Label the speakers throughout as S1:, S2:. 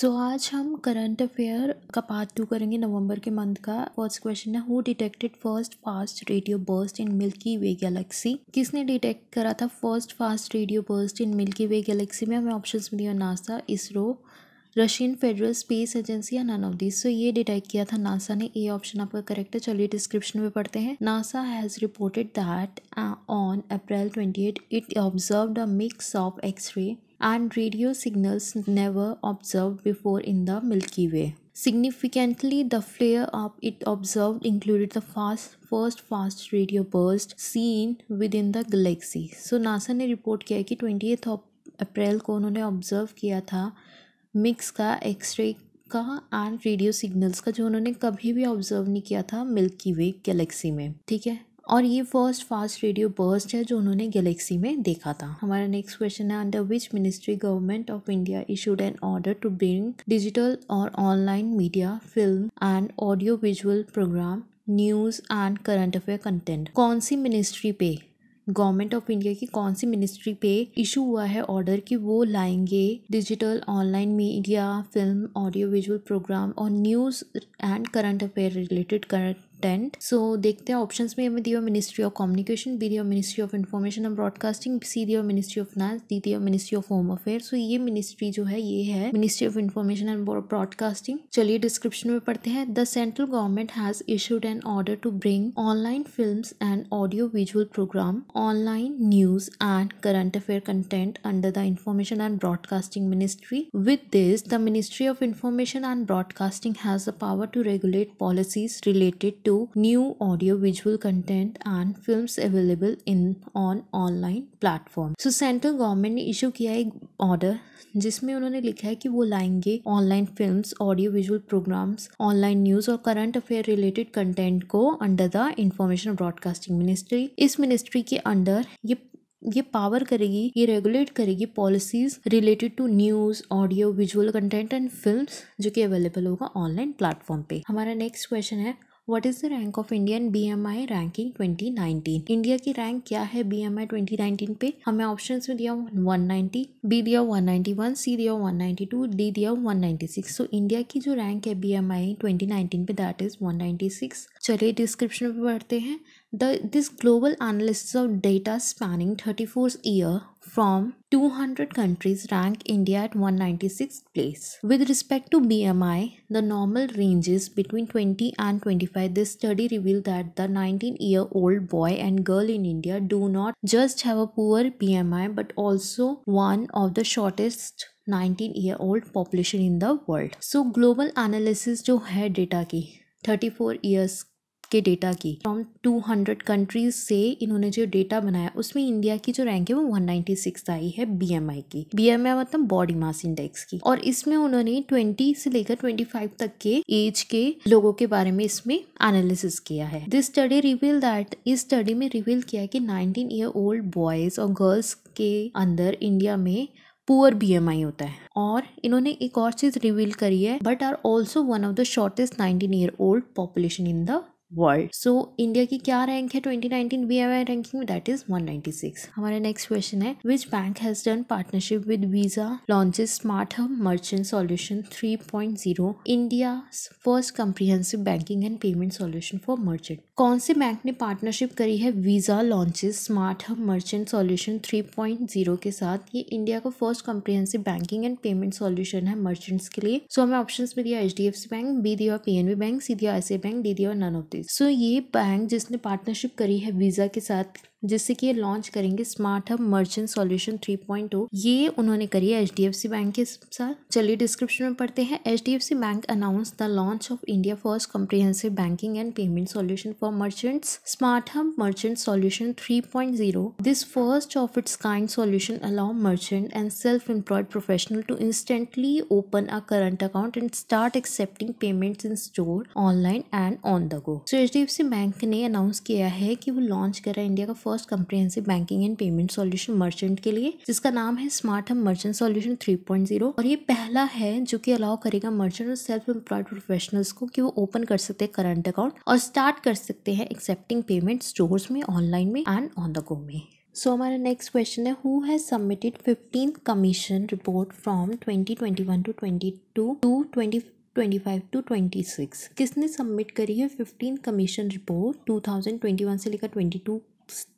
S1: सो so, आज हम current affair का पार्ट टू करेंगे नवंबर के मंथ का फर्स्ट क्वेश्चन है who detected first fast radio burst in Milky Way galaxy किसने डिटेक्ट करा था first fast radio burst in Milky Way galaxy में हमें ऑप्शन मिली है NASA ISRO Russian federal space agency या नन ऑफ दिस सो ये डिटेक्ट किया था नासा ने ए ऑप्शन आपका करेक्ट है चलिए डिस्क्रिप्शन में पढ़ते हैं NASA has reported that on April twenty eight it observe a mix of X ray and radio signals never observe before in the Milky Way Significantly, the flare up it observed included the fast, first fast radio burst seen within the galaxy. So, NASA ने report किया कि twenty April को उन्होंने observe किया था mix का x ray का and radio signals का जो उन्होंने कभी भी ऑब्जर्व नहीं किया था मिल्की वे गैलेक्सी में ठीक है और ये फर्स्ट फास्ट रेडियो बर्स्ट है जो उन्होंने गैलेक्सी में देखा था हमारा नेक्स्ट क्वेश्चन है under which ministry government of India issued an order to bring digital और online media film and audio visual program news and current affair content कौन सी मिनिस्ट्री पे गवर्नमेंट ऑफ इंडिया की कौन सी मिनिस्ट्री पे issue हुआ है ऑर्डर कि वो लाएंगे digital online media film audio visual program और news and current affair related content so देखते हैं ऑप्शन में हमें दिया मिनिस्ट्री ऑफ कम्युनिकेशन बी दिया ministry of information and broadcasting C दिया मिनिस्ट्री ऑफ फाइनेंस दी दिया ministry of home affair so ये मिनिस्ट्री जो है ये है ministry of information and broadcasting चलिए डिस्क्रिप्शन में पढ़ते हैं the central government has issued an order to bring online film and audio visual program online news and current affair content under the information and broadcasting ministry with this the ministry of information and broadcasting has the power to regulate policies related to to new audio visual content and films available in on online platform. So central government ne issue kiya एक order जिसमें उन्होंने लिखा है कि वो लाएंगे online films audio visual programs online news और current affair related content को under the information broadcasting ministry इस मिनिस्ट्री के अंडर ये ये पावर करेगी ये रेगुलेट करेगी policies related to news audio visual content and film जो कि अवेलेबल होगा ऑनलाइन प्लेटफॉर्म पे हमारा नेक्स्ट क्वेश्चन है what is the rank of Indian B M I ranking twenty nineteen India की रैंक क्या है बी एम आई ट्वेंटी पे हमें ऑप्शन में दिया वन नाइनटी बी दिया वन नाइनटी वन सी दिया वन नाइनटी टू डी दिया वन सो सिक्स इंडिया की जो रैंक है B M I twenty nineteen पे दैट इज़ वन सिक्स चलिए डिस्क्रिप्शन पे बढ़ते हैं the this global analysis of data spanning thirty four year from 200 countries rank India at 196th place. With respect to BMI, the normal range is between 20 and 25. This study revealed that the 19-year-old boy and girl in India do not just have a poor BMI but also one of the shortest 19 year old population in the world. So global analysis जो है data की 34 years के data की from 200 countries से इन्होंने जो data बनाया उसमें इंडिया की जो रैंक है वो 196 आई है बीएमआई की बीएमआई मतलब बॉडी मास इंडेक्स की और इसमें उन्होंने 20 से लेकर 25 तक के एज के लोगों के बारे में इसमें एनालिसिस किया है दिस स्टडी रिवील दैट इस स्टडी में रिवील किया कि 19 ईयर ओल्ड बॉयज और गर्ल्स के अंदर इंडिया में पुअर बीएमआई होता है और इन्होंने एक और चीज़ रिवील करी है but are also one of the shortest nineteen year old population in the world so India की क्या रैंक है 2019 बीएमआई रैंकिंग में दैट इज 196 हमारा नेक्स्ट क्वेश्चन है which bank has done partnership with Visa launches smart hub merchant solution zero India first comprehensive banking and payment solution for merchant कौन से bank ने partnership करी है Visa launches smart hub merchant solution zero के साथ ये India का first comprehensive banking and payment solution है मर्चेंट्स के लिए सो so, हमें ऑप्शन में दिया H D F C bank B दिया P N B bank C दिया आई बैंक डी दिया none of this so so, ये बैंक जिसने पार्टनरशिप करी है वीज़ा के साथ जिससे कि ये लॉन्च करेंगे स्मार्ट हब मर्चेंट सॉल्यूशन 3.0 ये उन्होंने करी है एच बैंक के साथ चलिए डिस्क्रिप्शन में पढ़ते हैं H bank announce the launch of India first comprehensive banking and payment solution for merchants smart hub merchant solution 3.0 this first of its kind solution allow merchant and self employed professional to instantly open a current account and start accepting payment in store online and on the go so H bank ने announce किया है कि वो launch करा India का first comprehensive banking and payment solution merchant के लिए जिसका नाम है स्मार्ट हम मर्चेंट सॉल्यूशन 3.0 और ये पहला है जो कि अलाउ करेगा मर्चेंट और सेल्फ एम्प्लॉयड प्रोफेशनल्स को कि वो ओपन कर सकते हैं करंट अकाउंट और स्टार्ट कर सकते हैं एक्सेप्टिंग पेमेंट स्टोर्स में ऑनलाइन में एंड ऑन द गो में सो हमारा नेक्स्ट क्वेश्चन है who has submitted fifteen commission report from twenty twenty one to twenty two to twenty twenty five to twenty six किसने submit करी है fifteen commission report two thousand twenty one से लेकर twenty two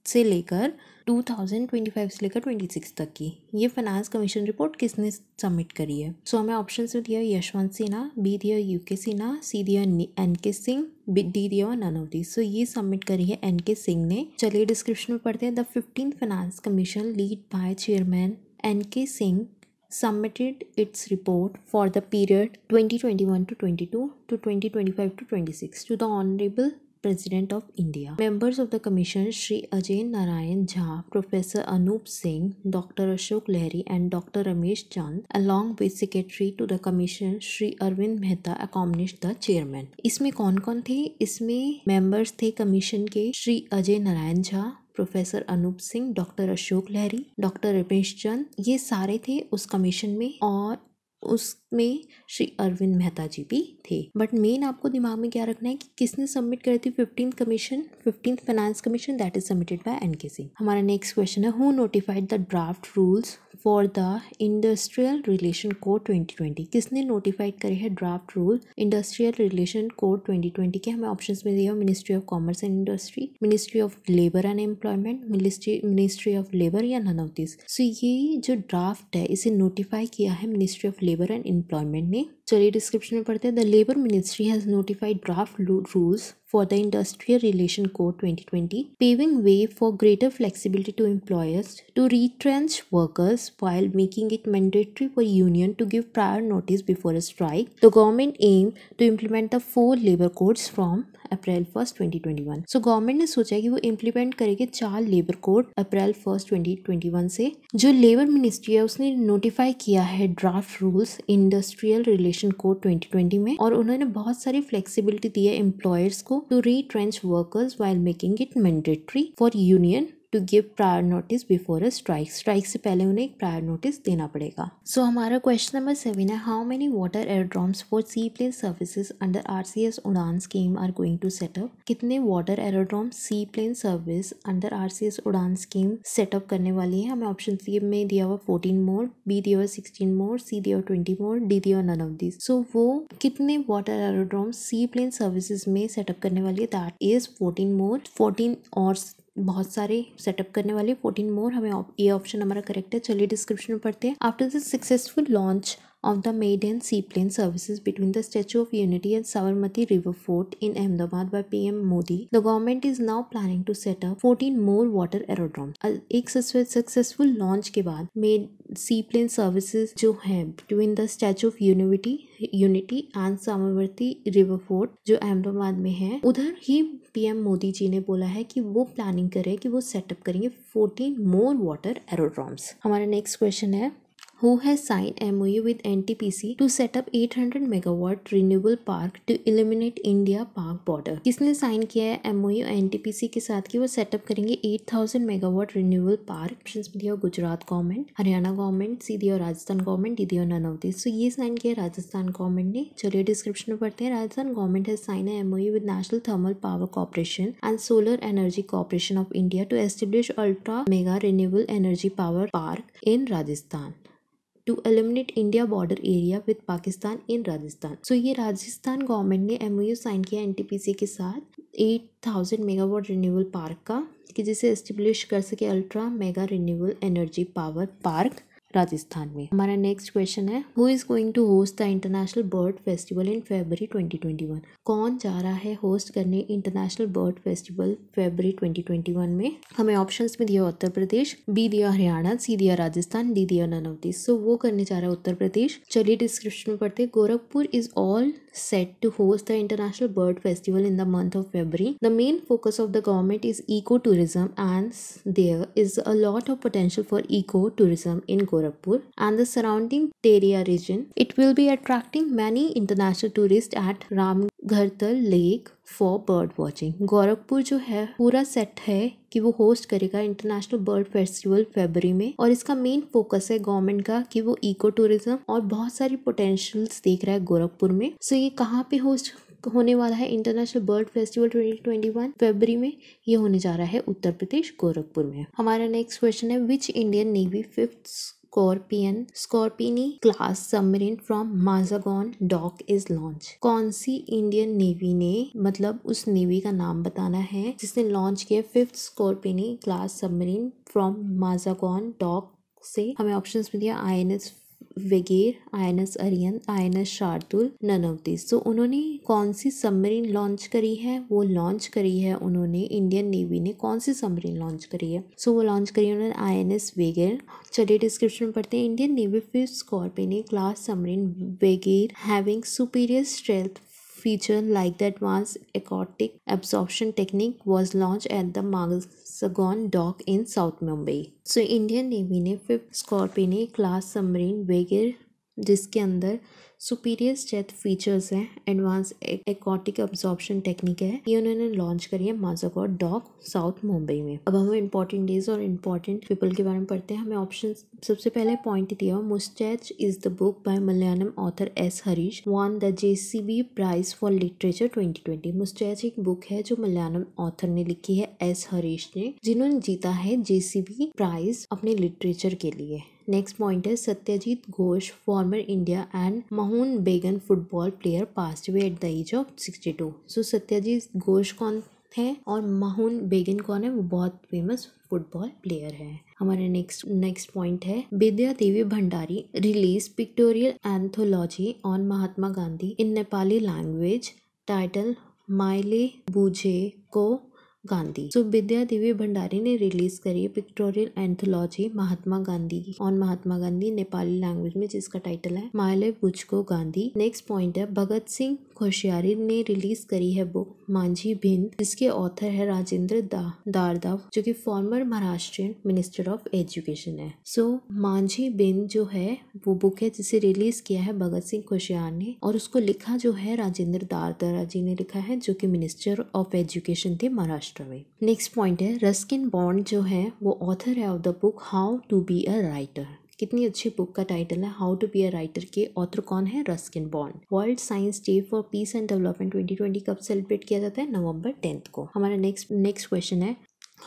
S1: से लेकर 2025 से लेकर 26 तक की ये फाइनेंस कमीशन रिपोर्ट किसने सबमिट करी है सो so, हमें ऑप्शन में दिया यशवंत सिन्हा बी दिया यू के सिन्हा सी दिया एन के सिंह डी दिया नन ऑफ दी सो ये सबमिट करी है एन के सिंह ने चलिए डिस्क्रिप्शन में पढ़ते हैं the fifteen finance commission lead by chairman N K Singh submitted its report for the period 2021 to 22 to 2025 to 26 to the honorable president of India members of the commission Shri Ajay Narayan Jha professor Anup Singh doctor Ashok Lahiri and doctor Ramesh Chand along with secretary to the commission Shri Arvind Mehta अकॉमनिश the chairman इसमें कौन कौन थे इसमें members थे commission के Shri Ajay Narayan Jha professor Anup Singh doctor Ashok Lahiri doctor Ramesh Chand ये सारे थे उस कमीशन में और उसमें श्री अरविंद मेहता जी भी थे बट मेन आपको दिमाग में क्या रखना है कि किसने सबमिट करी थी fifteen commission fifteen finance commission that is submitted by N हमारा नेक्स्ट क्वेश्चन है who notified the draft rules for the industrial relation code 2020 किसने नोटिफाइड करे है draft rule industrial relation code 2020 के हमें ऑप्शन में दिया ministry of commerce and industry ministry of labour and employment ministry ministry of labour या none of this so ये जो ड्राफ्ट है इसे नोटिफाई किया है ministry of labour labour and employment ने चलिए डिस्क्रिप्शन में पढ़ते हैं the labour ministry has notified draft rules for the industrial relation code 2020 paving way for greater flexibility to employers to retrench workers while making it mandatory for union to give prior notice before a strike the government aim to implement the four labour codes from April first 2021 so so, government ने सोचा कि वो implement करेगी चार labour code अप्रैल first 2021 से जो labour ministry है उसने नोटिफाई किया है draft rules industrial relation education code 2020 में और उन्होंने बहुत सारी फ्लेक्सिबिलिटी दी है एम्प्लॉयर्स को to retrench workers while making it mandatory for union to give prior notice before a strike strike से पहले उन्हें एक प्रायर नोटिस देना पड़ेगा सो so, हमारा क्वेश्चन नंबर सेवन है how many water aerodromes for sea plane services under R C S Udan scheme are going to set up कितने water aerodrome sea plane service under R C S Udan scheme set up करने वाली है हमें option C में दिया हुआ fourteen मोर B दिया हुआ सिक्सटीन मोर सी दिया हुआ ट्वेंटी मोर डी दिया हुआ नन ऑफ दिस सो वो कितने water aerodrome sea plane services में सेटअप करने वाली है that is fourteen more fourteen और बहुत सारे सेटअप करने वाले फोर्टीन मोर हमें ये ऑप्शन हमारा करेक्ट है चलिए डिस्क्रिप्शन में पढ़ते हैं after this successful launch of the maiden seaplane services between the Statue of Unity and Sabarmati River Fort in Ahmedabad by PM Modi, the government is now planning to set up 14 more water aerodromes. एक successful launch के बाद maiden sea plane services जो है between the statue of यूनिविटी unity and Sabarmati river front जो अहमदाबाद में है उधर ही पीएम मोदी जी ने बोला है कि वो प्लानिंग करें कि वो सेटअप करेंगे 14 मोर वाटर एरोड्रॉम्स हमारा नेक्स्ट क्वेश्चन है who has signed MOU with NTPC to set up 800 megawatt renewable park to eliminate India Pak border किसने साइन किया है एमओयू एनटीपीसी के साथ कि वो सेटअप करेंगे 8000 मेगावाट रिन्यूएबल पार्क ऑप्शन दिया Gujarat government Haryana government C दिया राजस्थान गवर्नमेंट डी दिया नन ऑफ तो ये साइन किया राजस्थान गवर्नमेंट ने चलिए डिस्क्रिप्शन में पढ़ते हैं राजस्थान गवर्नमेंट हैज साइन है MoU with national thermal power corporation and solar energy corporation of India to establish ultra mega renewable energy power park in Rajasthan to eliminate India border area with Pakistan in Rajasthan so ये Rajasthan government ने MoU sign किया NTPC के साथ eight thousand megawatt renewable park का कि जिसे establish कर सके ultra mega renewable energy power park Rajasthan में हमारा नेक्स्ट क्वेश्चन है who is going to host the international bird festival in February 2021 कौन जा रहा है होस्ट करने इंटरनेशनल बर्ड फेस्टिवल फेबरी 2021 में हमें ऑप्शंस में दिया उत्तर प्रदेश बी दिया हरियाणा सी दिया राजस्थान डी दिया नन ऑफ दिस सो वो करने जा रहा है उत्तर प्रदेश चलिए डिस्क्रिप्शन में पढ़ते Gorakhpur is all set to host the international bird festival in the month of February the main focus of the government is eco tourism and there is a lot of potential for eco tourism in Gorakhpur. Gorakhpur and the surrounding Teria region. It will be attracting many international tourists at Ramgarhtal Lake for bird watching. Gorakhpur जो है पूरा set है कि वो host करेगा international bird festival February में और इसका main focus है government का कि वो eco tourism और बहुत सारी potentials देख रहा है Gorakhpur में So ये कहाँ पे host होने वाला है इंटरनेशनल बर्ड फेस्टिवल 2021 फरवरी में ये होने जा रहा है उत्तर प्रदेश गोरखपुर में हमारा नेक्स्ट क्वेश्चन है which Indian navy fifth scorpion Scorpene class submarine from Mazagon dock is launch कौन सी इंडियन नेवी ने मतलब उस नेवी का नाम बताना है जिसने लॉन्च किया fifth Scorpene class submarine from Mazagon dock से हमें ऑप्शंस में दिया I N S Vagir I N S अरियन I N S Shardul none of these तो उन्होंने कौन सी सबमरीन लॉन्च करी है वो लॉन्च करी है उन्होंने इंडियन नेवी ने कौन सी सबमरीन लॉन्च करी है सो so, वो लॉन्च करी है उन्होंने आई एन एस वेगेर चलिए डिस्क्रिप्शन में पढ़ते हैं Indian navy fifth Scorpene class submarine Vagir having superior strength feature like that advanced aquatic absorption technique was launch at the Marshall सगौन dock in south Mumbai so Indian navy ने fifth Scorpene class submarine Vagir जिसके अंदर superior jet features हैं advance aquatic absorption technique है ये उन्होंने launch करी है माजागौर डॉक साउथ मुंबई में अब हम इंपॉर्टेंट डेज और इंपॉर्टेंट पीपल के बारे में पढ़ते हैं हमें ऑप्शन सबसे पहले पॉइंट दिया हुआ moustache is the book by Malayalam author S Harish won the J C B prize for literature twenty twenty moustache एक बुक है जो मलयालम ऑथर ने लिखी है एस हरीश ने जिन्होंने जीता है जे सी बी प्राइज अपने लिटरेचर के लिए नेक्स्ट पॉइंट है Satyajit Ghosh former India and Mohun Bagan football player pass away at the age of sixty two so Satyajit Ghosh कौन है और महून बेगन कौन है वो बहुत फेमस फुटबॉल प्लेयर है हमारे नेक्स्ट नेक्स्ट पॉइंट है Vidya Devi Bhandari release pictorial anthology on Mahatma Gandhi in Nepali language title Maile Bujheko Gandhi सो विद्या देवी भंडारी ने रिलीज करी pictorial anthology Mahatma Gandhi on Mahatma Gandhi Nepali language में जिसका टाइटल है माई लाइफ गुजको गांधी नेक्स्ट पॉइंट है भगत सिंह होशियारी ने रिलीज करी है बुक मांझी भिंद जिसके ऑथर है राजेंद्र दा दारदाव जो कि former Maharashtra minister of education है सो so, मांझी भिंद जो है वो बुक है जिसे रिलीज किया है भगत सिंह कोशियार ने और उसको लिखा जो है राजेंद्र दारदारा जी ने लिखा है जो कि मिनिस्टर ऑफ एजुकेशन थे महाराष्ट्र में नेक्स्ट पॉइंट है रस्किन बॉन्ड जो है वो ऑथर है of the book how to be a writer कितनी अच्छी बुक का टाइटल है how to be a writer के ऑथर कौन है Ruskin Bond world science day for peace and development twenty twenty कब सेलिब्रेट किया जाता है नवंबर टेंथ को हमारा नेक्स्ट नेक्स्ट क्वेश्चन है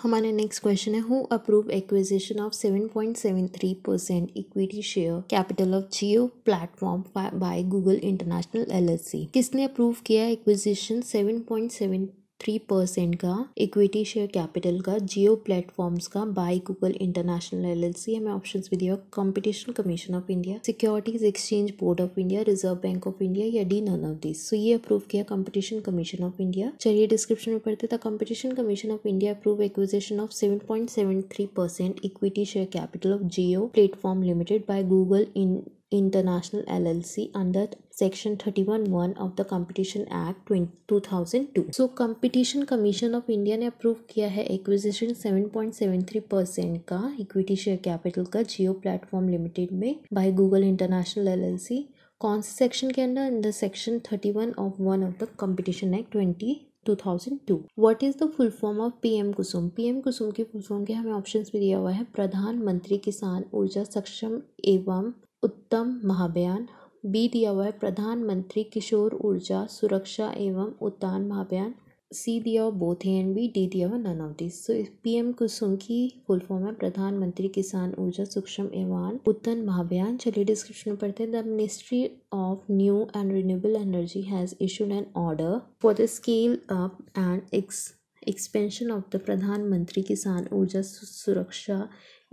S1: हमारे नेक्स्ट क्वेश्चन है who approve acquisition of seven seven point three percent equity share capital of Jio platform by Google international LLC किसने अप्रूव किया acquisition seven point seven three percent का equity share capital का Jio platforms का by Google international L L C हमें option भी दिया competition commission of India securities exchange board of India reserve bank of India या D none of this so ये approve किया competition commission of India चलिए description में पढ़ते था competition commission of India approve acquisition of seven point seven three percent equity share capital of Jio platform limited by Google in international L L C under section 31.1 of the competition act 2002 so competition commission of india ने approve किया है acquisition 7.73 percent का equity share capital का Jio platform limited में by Google international LLC कौन से section के अंदर in the section thirty one of one of the competition act twenty two thousand two what is the full form of P M Kusum P M Kusum के full form के हमें option भी दिया हुआ है प्रधानमंत्री किसान ऊर्जा सक्षम एवं उत्तम महाभियान बी दिया हुआ है प्रधानमंत्री किशोर ऊर्जा सुरक्षा एवं उत्थान महाभियान सी दिया हुआ बोथ एंड बी डी दिया हुआ none of this so P M Kusum की फुल फॉर्म है प्रधानमंत्री किसान ऊर्जा सूक्ष्म एवं उत्थान महाभियान चलिए डिस्क्रिप्शन में पढ़ते हैं the ministry of new and renewable energy has issued an order for the scale up and expansion of the Pradhan Mantri Kisan ऊर्जा सुरक्षा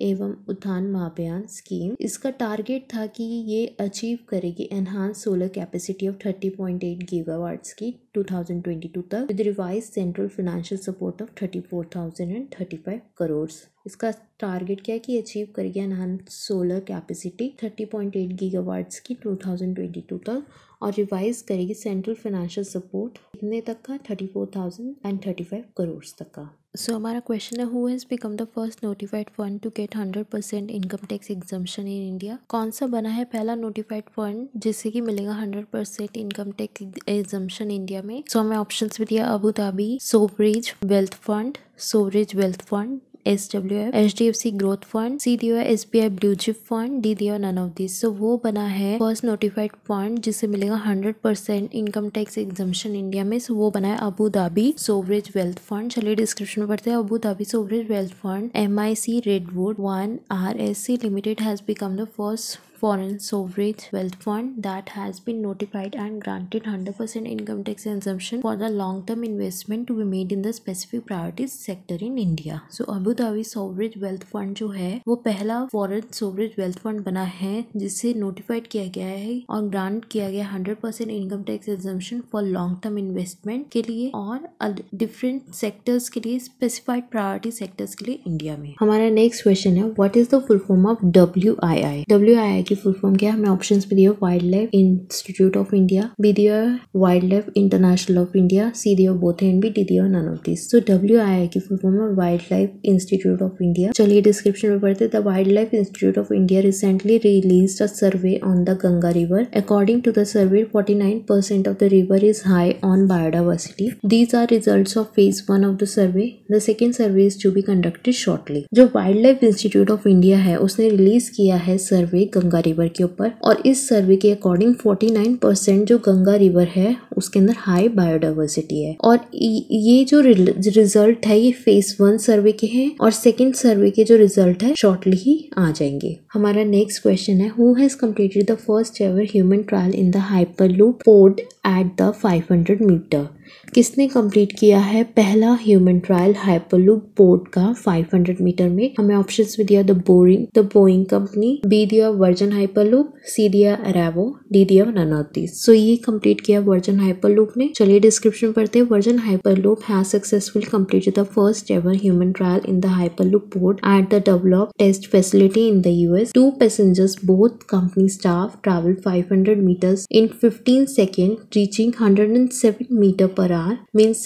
S1: एवं उत्थान महाभियान स्कीम इसका टारगेट था कि ये अचीव करेगी enhance solar capacity of 30.8 gigawatts की 2022 तक with revise central financial support of 34,035 crore इसका टारगेट क्या है कि अचीव करेगी एनहांस सोलर कैपेसिटी 30.8 गीगावाट्स की 2022 तक और रिवाइज करेगी सेंट्रल फाइनेंशियल सपोर्ट कितने तक का thirty four thousand and thirty five crore तक का So हमारा क्वेश्चन है who has become the first notified fund to get hundred percent income tax exemption in India कौन सा बना है पहला नोटिफाइड फंड जिससे कि मिलेगा hundred percent income tax exemption India में सो so, हमें ऑप्शन भी दिया Abu Dhabi sovereign wealth fund sovereign wealth fund S W F H D F C growth fund C D है S B I blue chip fund D O none of this so वो बना है first notified fund जिसे मिलेगा hundred percent income tax exemption India में so वो बना है Abu Dhabi sovereign wealth fund चलिए डिस्क्रिप्शन में पढ़ते हैं Abu Dhabi sovereign wealth fund M I C Redwood one R S C limited has become the first foreign sovereign wealth fund that has been notified and granted 100% income tax exemption for the long-term investment to be made in the specific priority sector in India. So Abu Dhabi sovereign wealth fund जो है वो पहला foreign sovereign wealth fund बना है जिसे notified किया गया है और grant किया गया 100% income tax exemption for long term investment के लिए और different sectors के लिए specified priority sectors के लिए India में हमारा next question है what is the full form of WII? WII आई की फुल फॉर्म क्या है हमें ऑप्शन भी दिया wild life institute of India B दिया wild life international of India C दिया बोथ एंड बी डी दिया नन ऑफ दिस तो डब्ल्यू आई आई की फुल फॉर्म है wild life institute of India चलिए डिस्क्रिप्शन में पढ़ते the wild life institute of India recently release a survey on the Ganga river according to the survey forty nine percent of the river is high on biodiversity these are result of phase one of the survey the second survey is to be conducted shortly जो wild life institute of India है उसने release किया है सर्वे Ganga Ganga river के ऊपर और इस सर्वे के अकॉर्डिंग 49 परसेंट जो गंगा रिवर है उसके अंदर हाई बायोडाइवर्सिटी है और ये जो रिजल्ट है ये फेज वन सर्वे के हैं और सेकेंड सर्वे के जो रिजल्ट है शॉर्टली ही आ जाएंगे हमारा नेक्स्ट क्वेश्चन है who has completed the first ever human trial in the hyper loop port at the five metre किसने कंप्लीट किया है पहला ह्यूमन ट्रायल हाइपरलूप बोर्ड का 500 मीटर में हमें ऑप्शन में दिया the boring the Boeing company B दिया वर्जन हाइपरलूप सी दिया अरेवो डी दिया नन सो so, ये कंप्लीट किया वर्जन हाइपरलूप ने चलिए डिस्क्रिप्शन पढ़ते हैं Virgin Hyperloop has successful completed the first ever human trial in the hyperloop board at the develop test facility in the US two passengers both company staff travel 500 meters in 15 second reaching 107 metre per per per hour means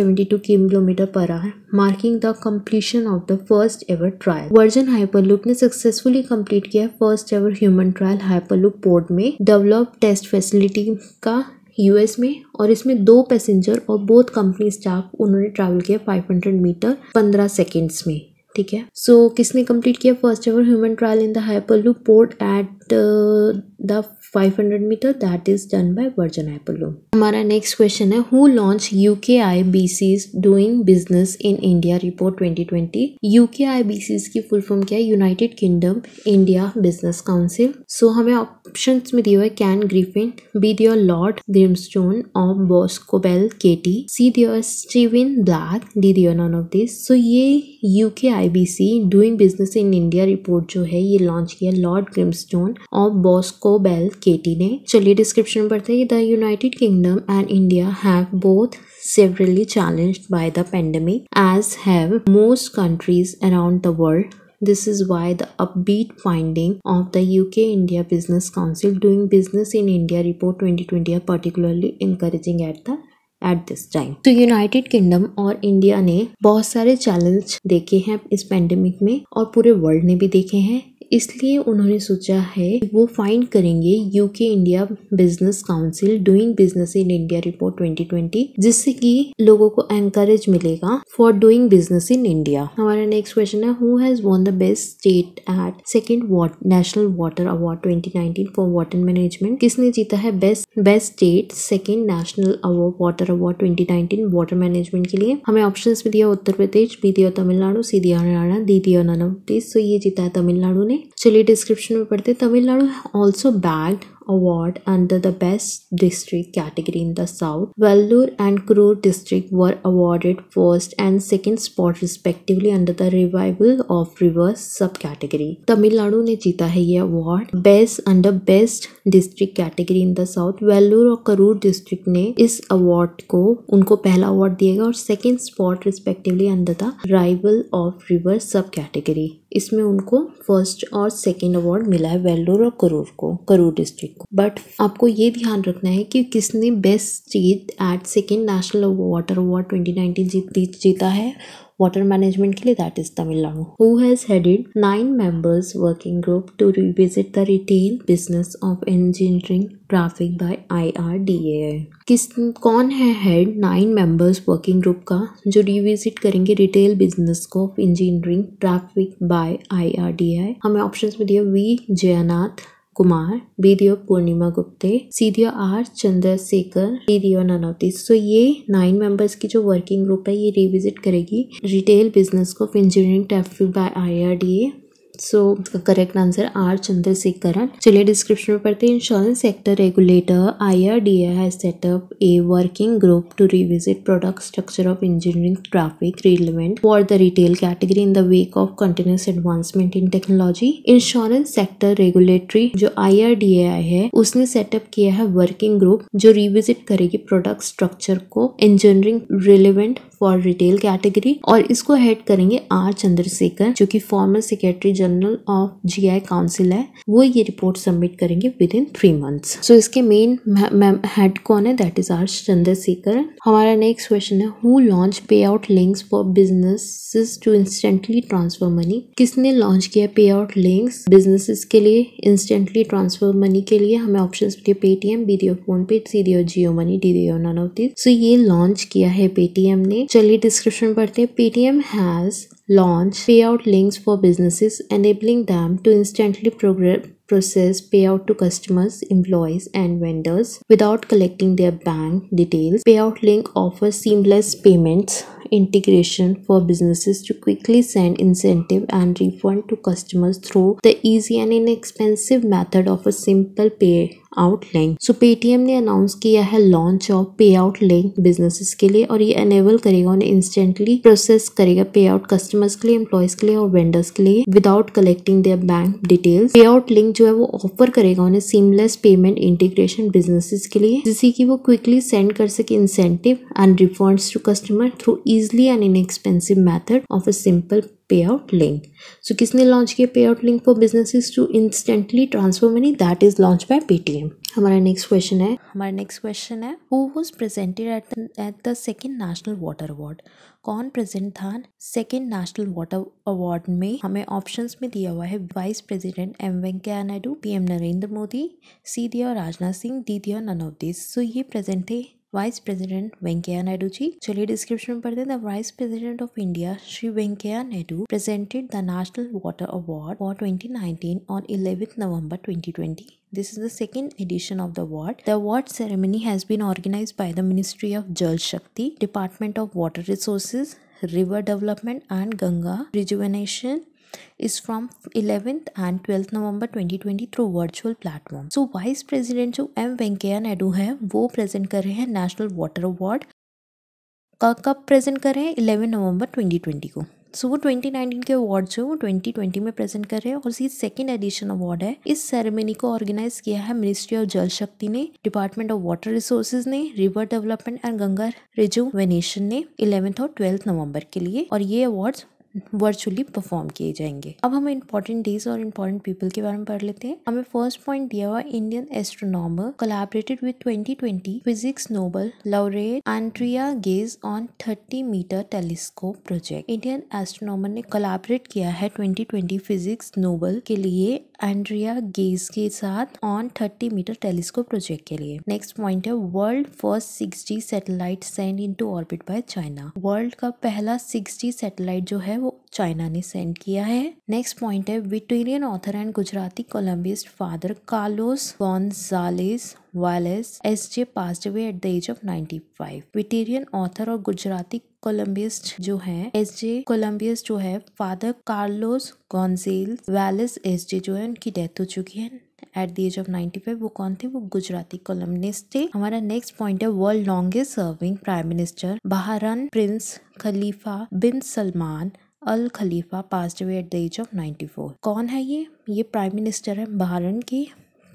S1: 172 km per hour marking the completion of the first ever trial Virgin Hyperloop ने successfully complete किया first ever human trial hyperloop port में develop test facility का US में और इसमें दो passenger और both company staff उन्होंने ट्रैवल किया 500 मीटर 15 सेकेंड्स में ठीक है सो so, किसने कंप्लीट किया first ever human trial in the hyperloop port at the 500 metre that is done by Virgin Apollo हमारा नेक्स्ट क्वेश्चन है who launch U K I B C is doing business in India report 2020 twenty U I B C की full form क्या है United Kingdom India business council so हमें option में दिया हुआ है कैन ग्रीफिन बी दियोर Lord Grimstone of Boscobel K T C दियर स्टीविन ब्लैक डी दियोर नॉन ऑफ दिस सो ये UK I B C doing business in India report जो है ये लॉन्च किया Lord Grimstone of Boscobel KT ने चलिए description पढ़ते हैं the United Kingdom and India have both severely challenged by the pandemic as have most countries around the world This is why the upbeat finding of the UK India Business Council doing business in India report 2020 are particularly encouraging at the at this time तो United Kingdom और India ने बहुत सारे challenge देखे हैं इस pandemic में और पूरे वर्ल्ड ने भी देखे हैं इसलिए उन्होंने सोचा है वो फाइंड करेंगे UK India business council doing business in India report 2020 जिससे कि लोगों को एंकरेज मिलेगा for doing business in India हमारा नेक्स्ट क्वेश्चन है who has won the best state at second national water award 2019 for water management किसने जीता है best best state second national award water award twenty water management के लिए हमें option भी दिया उत्तर प्रदेश बी दिया तमिलनाडु सी दिया हरियाणा दी दिया उत्तर प्रदेश तो ये जीता है तमिलनाडु उन्होंने चलिए डिस्क्रिप्शन में पढ़ते Tamil Nadu also bag award under the best district category in the south Vellore and Karur district were awarded first and second spot respectively under the revival of rivers sub category Tamil Nadu ने जीता है ये award best under best district category in the south Vellore और Karur district ने इस award को उनको पहला अवार्ड दिएगा और second spot respectively under the revival of rivers sub category इसमें उनको फर्स्ट और सेकेंड अवार्ड मिला है वेल्लोर और करूर को करूर डिस्ट्रिक्ट को बट आपको ये ध्यान रखना है कि किसने बेस्ट जीत at second national water award nineteen जीत जीता है water management ke liye that is Tamil Nadu, who has headed nine members working group to revisit the retail business of engineering traffic by IRDA किस कौन है head nine members working group का जो revisit करेंगे retail business को engineering traffic by IRDA हमें options में दिया वी जयनाथ कुमार बीडीओ पूर्णिमा गुप्ते सीडीओ आर चंद्रशेखर सीडीओ ननौती सो ये नाइन मेंबर्स की जो वर्किंग ग्रुप है ये रिविजिट करेगी रिटेल बिजनेस को इंजीनियरिंग टेफरी by I so correct answer R Chandrashekaran चलिए डिस्क्रिप्शन में पढ़ते हैं insurance sector regulator I IRDA has set up a working group to revisit product structure of engineering traffic relevant for the retail category in the wake of continuous advancement in technology insurance sector regulatory जो I R D I है उसने set up किया है working group जो revisit करेगी product structure को engineering relevant for retail category और इसको हेड करेंगे आर चंद्रशेखर जो कि former secretary general of GI council है वो ये रिपोर्ट सबमिट करेंगे within three months so इसके मेन हेड कौन है दैट इज आर चंद्रशेखर हमारा नेक्स्ट क्वेश्चन है who launch payout links for business to instantly transfer money किसने लॉन्च किया पे आउट लिंक्स बिजनेस के लिए इंस्टेंटली ट्रांसफर मनी के लिए हमें ऑप्शन मिले पेटीएम बी दियो फोन पे सी दियो जियो मनी डी दियो नन ऑफ दिस सो ये लॉन्च किया है पेटीएम ने चलिए डिस्क्रिप्शन पढ़ते हैं Paytm has launch payout links for businesses, enabling them to instantly process payout to customers, employees, and vendors without collecting their bank details. Payout link offers seamless payments integration for businesses to quickly send incentive and refund to customers through the easy and inexpensive method of a simple payout link. So Paytm Paytm announced announce किया है payout link पे businesses, link businesses के लिए और ये instantly process और instantly customers. Customers के लिए एम्प्लॉयज के लिए और वेंडर्स के लिए without collecting their bank details पे आउट लिंक जो है वो ऑफर करेगा उन्हें सीमलेस पेमेंट इंटीग्रेशन बिजनेसेस के लिए जिससे कि वो क्विकली सेंड कर सके incentive and refunds to customer through easily and inexpensive method of a simple pay out link so किसने लॉन्च किया पे out link for businesses to instantly transfer money that is launch by Paytm हमारा next question है हमारा next question है who was presented at the second national water award कौन present था second national water award में हमें option में दिया हुआ है vice president M Venkaiah Naidu PM Narendra Modi C दिया राजनाथ सिंह डी दिया नन ऑफ दिस सो ये प्रेजेंट थे वाइस प्रेसिडेंट वेंकैया नायडू जी चलिए डिस्क्रिप्शन पढ़ते हैं the vice president of India Shri Venkaiah Naidu presented the national water award for 2019 on 11th November 2020. This is the second edition of the award. The award ceremony has been organized by the Ministry of Jal Shakti, Department of Water Resources, River Development and Ganga Rejuvenation is from 11th and 12th November 2020 through virtual platform. So Vice President जो M Venkaiah Naidu है वो present कर रहे हैं National Water Award का कब present कर रहे हैं इलेवन नवंबर 2020 को सो so, वो 2019 के अवार्ड जो वो 2020 में प्रेजेंट कर रहे हैं और ये सेकेंड एडिशन अवार्ड है इस सेरेमनी को ऑर्गेनाइज किया है मिनिस्ट्री ऑफ जल शक्ति ने डिपार्टमेंट ऑफ वाटर रिसोर्सेज ने river development and Ganga rejuvenation ने इलेवेंथ और ट्वेल्थ नवंबर के लिए और ये अवार्ड्स वर्चुअली परफॉर्म किए जाएंगे अब हम इंपॉर्टेंट डेज और इंपॉर्टेंट पीपल के बारे में पढ़ लेते हैं हमें फर्स्ट पॉइंट दिया हुआ Indian astronomer collaborated with 2020 physics Nobel laureate Andrea Ghez on 30 metre telescope project Indian astronomer ने कोलाबरेट किया है 2020 फिजिक्स नोबल के लिए एंड्रिया गेज के साथ on thirty metre telescope project के लिए नेक्स्ट पॉइंट है world first six 6G satellite send into orbit by China world का पहला सिक्स 6G सेटेलाइट जो है वो चाइना ने सेंड किया है नेक्स्ट पॉइंट है veteran author and Gujarati columnist father Carlos Gonzalez Valles S J passed away at the age of 95 veteran author और गुजराती कोलम्बियस जो है एस जे कोलम्बियस जो है father Carlos Gonzalez Valles S J जो है उनकी डेथ हो चुकी है at the age of five वो कौन थे वो गुजराती कॉलम्निस्ट थे हमारा नेक्स्ट पॉइंट है world longest serving prime minister Bahrain prince Khalifa bin Salman Al Khalifa passed away at the age of four कौन है ये ये प्राइम मिनिस्टर है बहारन के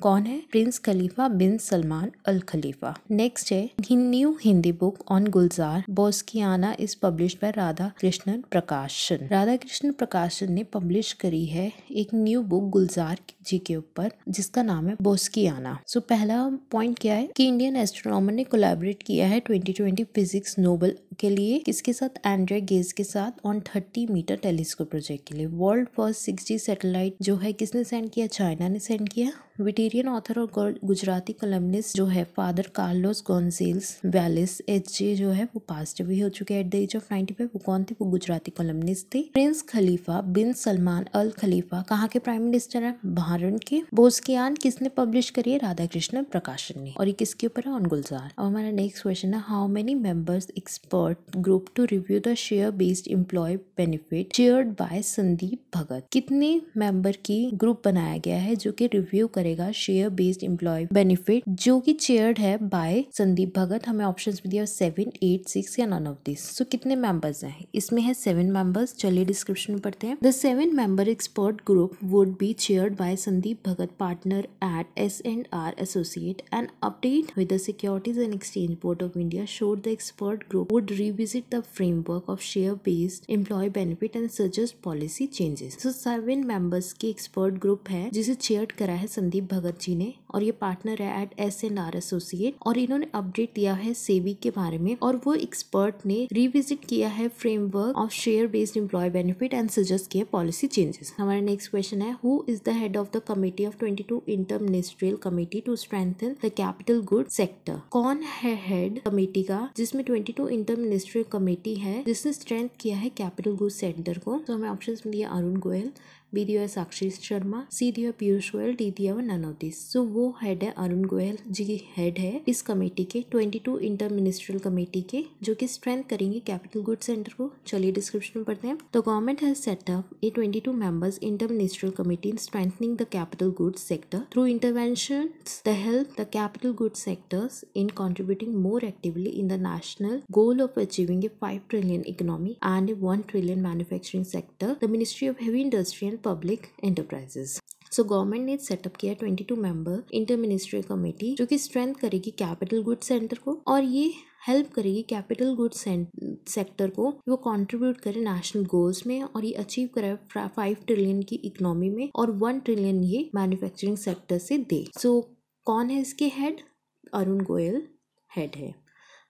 S1: कौन है prince Khalifa bin Salman Al Khalifa next है new Hindi book on Gulzar Boskiyana is publish by Radha Krishnan Prakashan Radha Krishna प्रकाशन ने पब्लिश करी है एक न्यू बुक गुलजार जी के ऊपर जिसका नाम है बोस्कियाना सो so, पहला पॉइंट क्या है कि इंडियन एस्ट्रोनॉमर ने कोलैबोरेट किया है 2020 फिजिक्स नोबल के लिए किसके साथ एंड्रे गेज के साथ ऑन 30 मीटर टेलीस्कोप प्रोजेक्ट के लिए वर्ल्ड फर्स्ट सिक्स सैटेलाइट जो है किसने सेंड किया चाइना ने सेंड किया विटेरियन ऑथर और गुजराती कलमनिस्ट जो है father Carlos Gonzalez Valles H J जो है वो पास्ट अवे हो चुके हैं at the age of ninety five वो कौन थे वो गुजराती कलमनिस्ट थे Prince Khalifa bin Salman Al खलीफा कहाँ के प्राइम मिनिस्टर है आहरण के बोस की आन किसने पब्लिश करी है राधा कृष्ण प्रकाशन ने और ये किसके ऊपर है ऑन गुलजार और हमारा नेक्स्ट क्वेश्चन है how many members expert group to review the share based employ benefit chaired by Sandeep Bhagat कितने मेंबर की ग्रुप बनाया गया है जो कि रिव्यू करेगा शेयर बेस्ड एम्प्लॉय बेनिफिट जो कि चेयर्ड है बाय संदीप भगत हमें ऑप्शन भी दिया सेवन एट सिक्स या नन ऑफ दिस सो कितने मेंबर्स हैं इसमें है सेवन मेंबर्स चलिए डिस्क्रिप्शन में पढ़ते हैं the seven member expert group would be chaired by Sandeep Bhagat, partner at S&R Associate, an update with the Securities and Exchange Board of India showed the expert group would revisit the framework of share-based employee benefit and suggest policy changes. So, seven members की expert group है जिसे chair करा है संदीप भगत जी ने और ये partner है at S N R associate और इन्होंने अपडेट दिया है सेवी के बारे में और वो एक्सपर्ट ने रिविजिट किया है framework of share based employ benefit and suggest किया पॉलिसी चेंजेस हमारा नेक्स्ट क्वेश्चन है who is the head of the committee of twenty two inter ministerial committee to strengthen the capital good sector कौन है head committee का जिसमें twenty two inter ministerial committee है जिसने strength किया है कैपिटल गुड सेक्टर को तो हमें ऑप्शन मिली है अरुण गोयल बी दियो है साक्षी शर्मा सी दियो है पीयूष गोयल डी दिया है नन सो वो हेड है अरुण गोयल जी हेड है इस कमेटी के twenty two inter ministerial committee के जो कि स्ट्रेंथ करेंगे कैपिटल गुड सेंटर को चलिए डिस्क्रिप्शन में पढ़ते हैं the government has set up a twenty two members inter ministerial committee in strengthening the capital goods sector through intervention the help the capital good sectors in contributing more actively in the national goal of achieving a five trillion economy and a one trillion manufacturing sector the ministry of heavy industry and public enterprises so government ने set up किया 22 member inter ministry committee जो कि strength करेगी capital good centre को और ये help करेगी capital good sector को वो कंट्रीब्यूट करे नेशनल गोल्स में और ये अचीव करे फाइव ट्रिलियन की इकोनॉमी में और वन ट्रिलियन ये मैन्युफैक्चरिंग सेक्टर से दे सो so, कौन है इसके हेड अरुण गोयल हेड है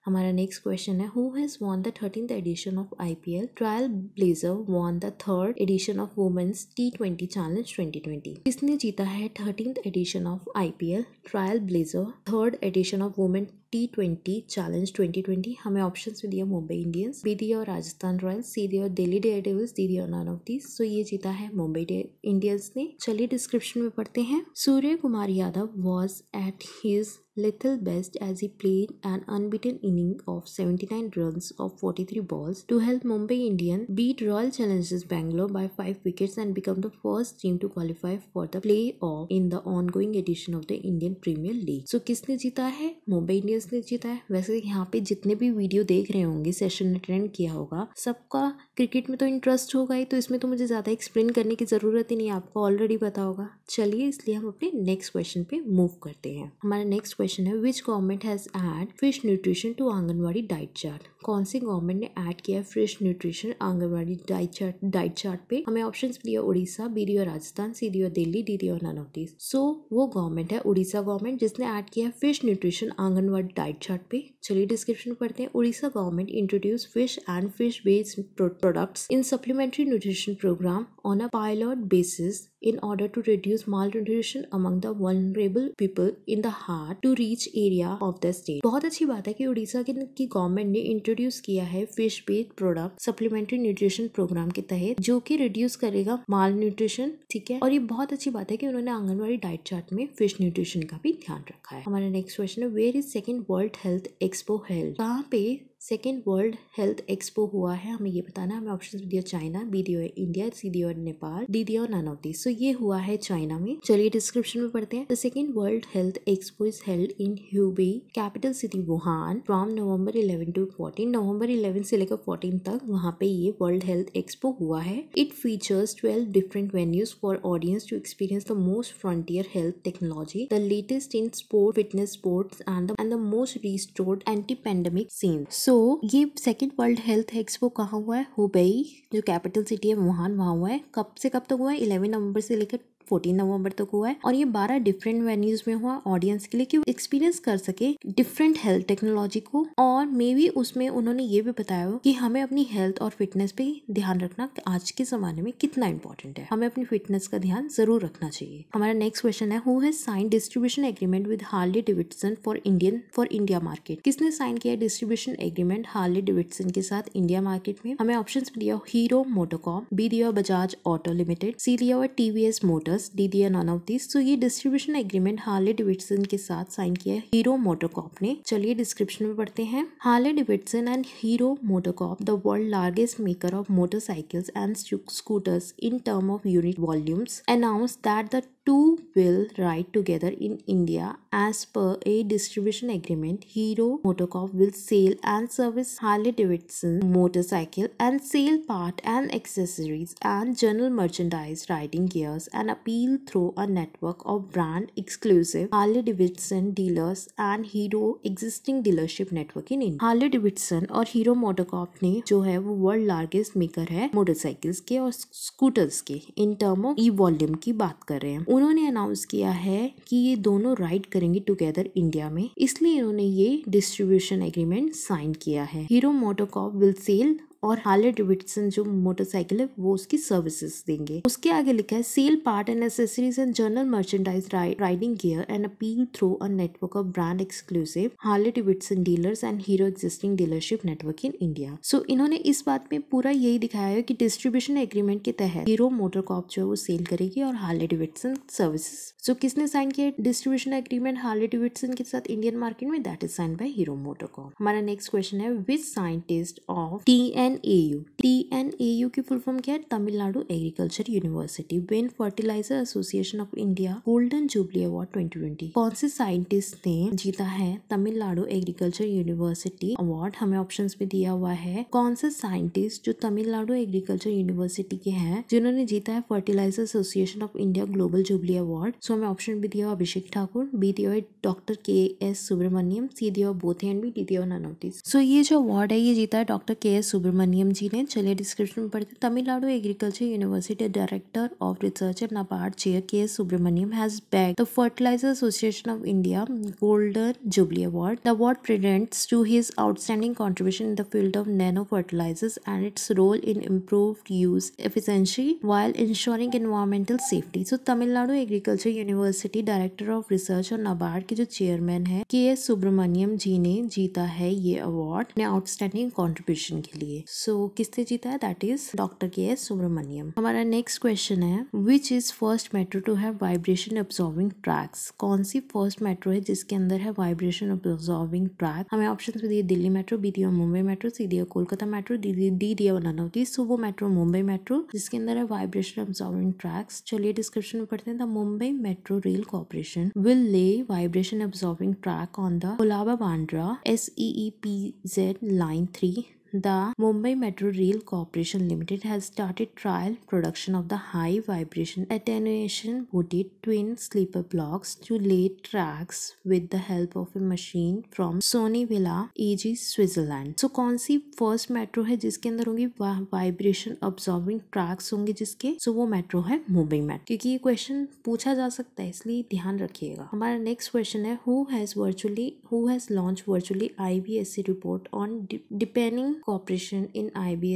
S1: हमारा नेक्स्ट क्वेश्चन है who has won the thirteen edition of I P L trailblazer won the third edition of women's T twenty challenge twenty twenty किसने जीता है thirteen edition of I P L trailblazer third edition of women T twenty challenge twenty twenty हमें option भी दिया Mumbai Indians B दिया और Rajasthan Royals सी दिया और दिल्ली डेयर डेविल्स दी दिया नॉन ऑफ दिस सो ये जीता है मुंबई इंडियंस ने चलिए डिस्क्रिप्शन में पढ़ते हैं Surya Kumar Yadav was at his lethal best as he played an unbeaten inning of 79 runs of 43 balls to help Mumbai Indians beat Royal Challengers Bangalore by 5 wickets and become the first team to qualify for the playoff in the ongoing edition of the Indian Premier League. So किसने जीता है Mumbai Indians ने जीता है वैसे यहाँ पे जितने भी वीडियो देख रहे होंगे सेशन अटेंड किया होगा सबका क्रिकेट में तो इंटरेस्ट होगा ही तो इसमें तो मुझे ज़्यादा एक्सप्लेन करने की ज़रूरत ही नहीं आपको ऑलरेडी पता होगा चलिए इसलिए हम अपने नेक्स्ट क्वेश्चन पे मूव करते हैं हमारा नेक्स्ट क्वेश्चन है which government has add fish nutrition to anganwadi diet chart कौन सी गवर्नमेंट ने ऐड किया है fish nutrition anganwadi diet chart diet chart पे हमें ऑप्शन दिया Orissa B D Rajasthan C D Delhi D D none of this so वो गवर्नमेंट है उड़ीसा गवर्नमेंट जिसने ऐड किया है fish nutrition anganwadi diet chart पे चलिए डिस्क्रिप्शन पढ़ते हैं Orissa government introduce fish and fish based products in supplementary nutrition program on a pilot basis in order to reduce malnutrition among the vulnerable people in the hard to reach area of the state बहुत अच्छी बात है कि उड़ीसा की government ने introduce किया है fish based product supplementary nutrition programme के तहत जो कि रिड्यूस करेगा माल न्यूट्रिशन ठीक है और ये बहुत अच्छी बात है कि उन्होंने आंगनवाड़ी डाइट चार्ट में फिश न्यूट्रिशन का भी ध्यान रखा है हमारा नेक्स्ट क्वेश्चन है where is second world health expo health कहाँ पे सेकेंड वर्ल्ड हेल्थ एक्सपो हुआ है हमें ये बताना हमें ऑप्शन दिया चाइना बी दिया इंडिया सी दिया नेपाल डी दिया नन ऑफ दिस सो ये हुआ है चाइना में चलिए डिस्क्रिप्शन में पढ़ते हैं the second world health expo is held in Hubei capital city Wuhan from November 11 to 14 नवंबर 11 से लेकर 14 तक वहाँ पे ये वर्ल्ड हेल्थ एक्सपो हुआ है it features twelve different venues for audience to experience the most frontier health technology the latest in sport fitness sports and and the most restored anti pandemic scene so तो ये second world health expo कहाँ हुआ है Hubei जो capital city है Wuhan वहाँ हुआ है कब से कब तक तो हुआ है इलेवन नवंबर से लेकर 14 नवंबर तक हुआ है और ये 12 डिफरेंट वेन्यूज में हुआ ऑडियंस के लिए कि वो एक्सपीरियंस कर सके डिफरेंट हेल्थ टेक्नोलॉजी को और मे बी उसमें उन्होंने ये भी बताया हो कि हमें अपनी हेल्थ और फिटनेस पे ध्यान रखना आज के ज़माने में कितना इंपॉर्टेंट है हमें अपनी फिटनेस का ध्यान ज़रूर रखना चाहिए हमारा नेक्स्ट क्वेश्चन है who has sign distribution agreement with Harley Davidson for Indian for India market किसने साइन किया डिस्ट्रीब्यूशन एग्रीमेंट हार्ली डिविडसन के साथ इंडिया मार्केट में हमें ऑप्शन दिया हीरो मोटोकॉम बी दिया बजाज ऑटो लिमिटेड सी दिया हुआ टीवीएस मोटर ब्रदर्स डीदिया नानावती सो ये डिस्ट्रीब्यूशन एग्रीमेंट हार्ले डिविडसन के साथ साइन किया है हीरो मोटोकॉप ने चलिए डिस्क्रिप्शन में पढ़ते हैं Harley Davidson and Hero MotoCorp the world largest maker of motorcycles and scooters in term of unit volumes announce that the two will ride together in India as per a distribution agreement Hero MotoCorp will sell and service Harley Davidson motorcycle and sell part and accessories and general merchandise riding gears and appeal through a network of brand exclusive Harley Davidson dealers and Hero existing dealership network in India Harley Davidson और Hero MotoCorp ने जो है वो world largest maker है motorcycles के और scooters के in term of ई वॉल्यूम की बात कर रहे हैं उन्होंने अनाउंस किया है कि ये दोनों राइड करेंगे टुगेदर इंडिया में इसलिए इन्होंने ये डिस्ट्रीब्यूशन एग्रीमेंट साइन किया है हीरो मोटोकॉप विल सेल और हाले डिविडसन जो मोटरसाइकिल है वो उसकी सर्विसेज देंगे उसके आगे लिखा है sell part and accessories and general merchandise riding gear and appeal through a network of brand exclusive Harley Davidson dealers and Hero existing dealership network in India so इन्होंने इस बात में पूरा यही दिखाया है कि डिस्ट्रीब्यूशन एग्रीमेंट के तहत हीरो मोटर कॉप जो है वो सेल करेगी और Harley Davidson services so so, किसने साइन किया डिस्ट्रीब्यूशन एग्रीमेंट हार्ले डिविडसन के साथ इंडियन मार्केट में that is sign by Hero MotoCorp हमारा नेक्स्ट क्वेश्चन है which scientist of T N A U T N A U की फुल फॉर्म क्या है Tamil Nadu agriculture university won fertiliser association of India golden jubilee award twenty twenty कौन से scientist ने जीता है तमिलनाडु एग्रीकल्चर यूनिवर्सिटी अवार्ड हमें ऑप्शन में दिया हुआ है कौन सा साइंटिस्ट जो तमिलनाडु एग्रीकल्चर यूनिवर्सिटी के हैं जिन्होंने जीता है fertiliser association of India global jubilee award so इसमें हमें ऑप्शन भी दिया अभिषेक ठाकुर बी दिया है डॉक्टर के एस सुब्रमण्यम सी दिया हुआ बोथे एंड बी डी दिया नन ऑफ दिस सो ये जो अवार्ड है ये जीता है डॉक्टर के एस सुब्रमण्यम जी ने चलिए डिस्क्रिप्शन में पढ़ते Tamil Nadu agriculture university director of research and NABARD chair K S Subramaniam has bag the fertiliser association of India golden jubilee award the award presents to his outstanding contribution in the field of nano fertilisers and its role in improve use efficiency while ensuring environmental safety so Tamil Nadu agriculture university director of research और नाबार्ड के जो chairman है के S Subramaniam जी ने जीता है ये award अपने आउटस्टैंडिंग कॉन्ट्रीब्यूशन के लिए सो so, किसने जीता है that is doctor K S Subramaniam हमारा नेक्स्ट क्वेश्चन है which is first metro to have vibration absorbing tracks कौन सी फर्स्ट मेट्रो है जिसके अंदर है वाइब्रेशन ऑब्जॉर्विंग ट्रैक हमें ऑप्शन दिए दिल्ली मेट्रो बी दिया मुंबई मेट्रो सी दिया कोलकाता मेट्रो डी दिया बनाना होती है सुबह मेट्रो मुंबई मेट्रो जिसके अंदर है वाइब्रेशन ऑब्जॉर्विंग ट्रैक्स चलिए डिस्क्रिप्शन में पढ़ते हैं the Mumbai metro Metro Rail Corporation will lay vibration absorbing track on the Kolaba Bandra SEEPZ Line 3 The Mumbai Metro Rail Corporation Limited has started trial production of the high vibration attenuation booted twin sleeper blocks to lay tracks with the help of a machine from Sony Villa EG Switzerland. So कौन सी first metro है जिसके अंदर होंगी vibration absorbing tracks होंगे जिसके so, वो metro है Mumbai Metro क्योंकि ये question पूछा जा सकता है इसलिए ध्यान रखिएगा हमारा next question है who has virtually who has launched virtually IBSC report on C report cooperation in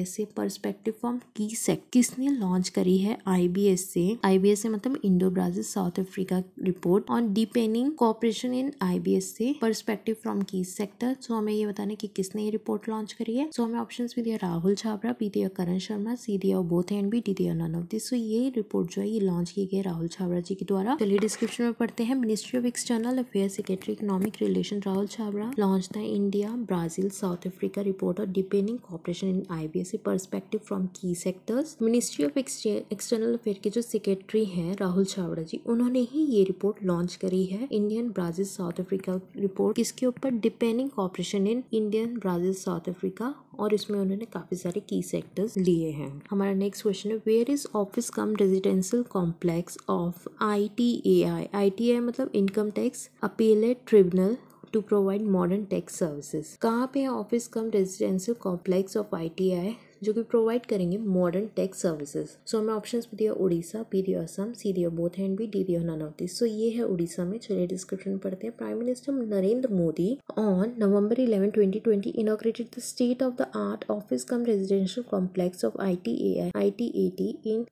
S1: से परस्पेक्टिव फ्रॉम की सेक किसने लॉन्च करी है एस से मतलब Indo Brazil South Africa report on deepening cooperation in IBSA perspective from key sector so हमें ये बताने की किसने ये रिपोर्ट लॉन्च करी है सो हमें ऑप्शन भी दिया राहुल छाबरा बी दिया करण शर्मा सी दिया बोथ एंड बी डी दिया नन ऑफ दिस सो ये रिपोर्ट जो है ये लॉन्च की गई राहुल छाबरा जी के द्वारा चलिए डिस्क्रिप्शन में पढ़ते हैं ministry of external affair secretary economic relation Rahul Chhabra launch था India Brazil South Africa report और depend training cooperation in I B S C perspective from key sectors ministry of external affair के जो सेक्रेटरी हैं राहुल छावड़ा जी उन्होंने ही ये रिपोर्ट लॉन्च करी है Indian Brazil South Africa report इसके ऊपर depending cooperation in Indian Brazil South Africa और इसमें उन्होंने काफ़ी सारे की सेक्टर्स लिए हैं हमारा नेक्स्ट क्वेश्चन है where is office cum residential complex of I T A I I T I मतलब income tax appellate tribunal to provide modern tech services कहाँ पे है office cum residential complex of I जो कि provide करेंगे modern take services so हमें option भी दिया Orissa P D Assam C oh both and B D O none of this so ये है उड़ीसा में चलिए डिस्क्रिप्शन पढ़ते हैं prime minister Narendra Modi on November eleven twenty twenty inaugurated the state of the art office cum residential complex of I T A I T A T in